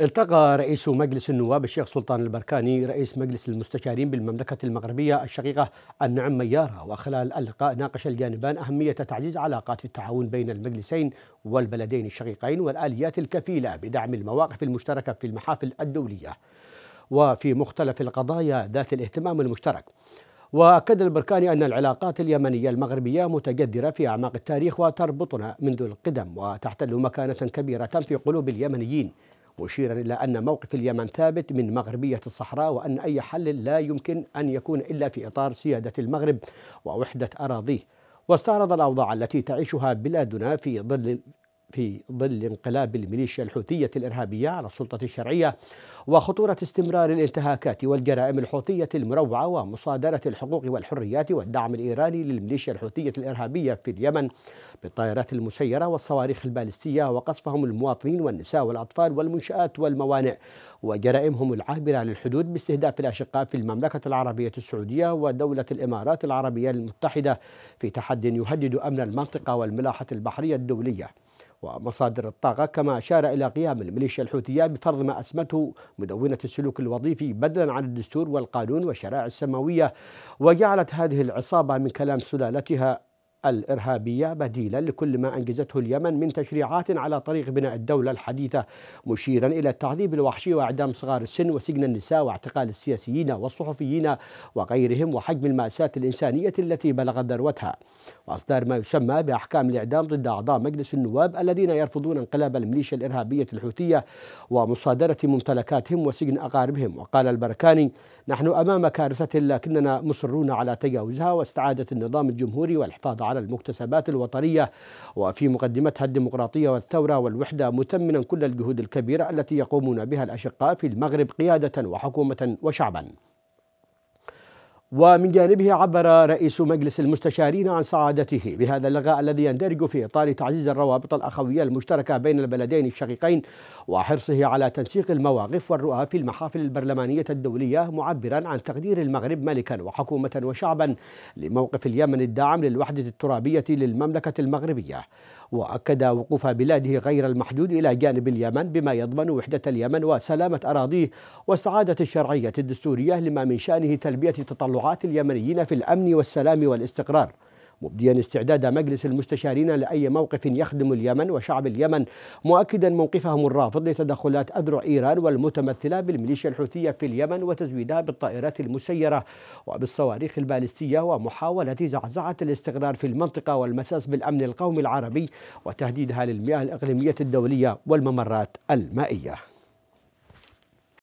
التقى رئيس مجلس النواب الشيخ سلطان البركاني رئيس مجلس المستشارين بالمملكة المغربية الشقيقة النعم ميارة وخلال اللقاء ناقش الجانبان أهمية تعزيز علاقات التعاون بين المجلسين والبلدين الشقيقين والآليات الكفيلة بدعم المواقف المشتركة في المحافل الدولية وفي مختلف القضايا ذات الاهتمام المشترك وأكد البركاني أن العلاقات اليمنية المغربية متجذرة في أعماق التاريخ وتربطنا منذ القدم وتحتل مكانة كبيرة في قلوب اليمنيين مشيرا إلى أن موقف اليمن ثابت من مغربية الصحراء وأن أي حل لا يمكن أن يكون إلا في إطار سيادة المغرب ووحدة أراضيه واستعرض الأوضاع التي تعيشها بلادنا في ظل في ظل انقلاب الميليشيا الحوثية الإرهابية على السلطة الشرعية وخطورة استمرار الانتهاكات والجرائم الحوثية المروعة ومصادرة الحقوق والحريات والدعم الإيراني للميليشيا الحوثية الإرهابية في اليمن بالطائرات المسيرة والصواريخ البالستية وقصفهم المواطنين والنساء والأطفال والمنشآت والموانئ وجرائمهم العابرة للحدود باستهداف الأشقاء في المملكة العربية السعودية ودولة الإمارات العربية المتحدة في تحد يهدد أمن المنطقة والملاحة البحرية الدولية ومصادر الطاقة كما أشار إلى قيام الميليشيا الحوثية بفرض ما أسمته مدونة السلوك الوظيفي بدلا عن الدستور والقانون والشرائع السماوية وجعلت هذه العصابة من كلام سلالتها الإرهابية بديلا لكل ما أنجزته اليمن من تشريعات على طريق بناء الدولة الحديثة مشيرا إلى التعذيب الوحشي وإعدام صغار السن وسجن النساء واعتقال السياسيين والصحفيين وغيرهم وحجم المأساة الإنسانية التي بلغت ذروتها وإصدار ما يسمى بأحكام الإعدام ضد أعضاء مجلس النواب الذين يرفضون انقلاب الميليشيا الإرهابية الحوثية ومصادرة ممتلكاتهم وسجن أقاربهم وقال البركاني نحن أمام كارثة لكننا مصرون على تجاوزها واستعادة النظام الجمهوري والحفاظ على المكتسبات الوطنية وفي مقدمتها الديمقراطية والثورة والوحدة مثمنا كل الجهود الكبيرة التي يقومون بها الأشقاء في المغرب قيادة وحكومة وشعبا ومن جانبه عبر رئيس مجلس المستشارين عن سعادته بهذا اللقاء الذي يندرج في اطار تعزيز الروابط الاخويه المشتركه بين البلدين الشقيقين وحرصه على تنسيق المواقف والرؤى في المحافل البرلمانيه الدوليه معبرا عن تقدير المغرب ملكا وحكومه وشعبا لموقف اليمن الداعم للوحده الترابيه للمملكه المغربيه واكد وقوف بلاده غير المحدود الى جانب اليمن بما يضمن وحده اليمن وسلامه اراضيه واستعاده الشرعيه الدستوريه لما من شانه تلبيه تطلعات تطلعات اليمنيين في الأمن والسلام والاستقرار مبديا استعداد مجلس المستشارين لأي موقف يخدم اليمن وشعب اليمن مؤكدا موقفهم الرافض لتدخلات أذرع إيران والمتمثلة بالميليشيا الحوثية في اليمن وتزويدها بالطائرات المسيرة وبالصواريخ البالستية ومحاولة زعزعة الاستقرار في المنطقة والمساس بالأمن القومي العربي وتهديدها للمياه الإقليمية الدولية والممرات المائية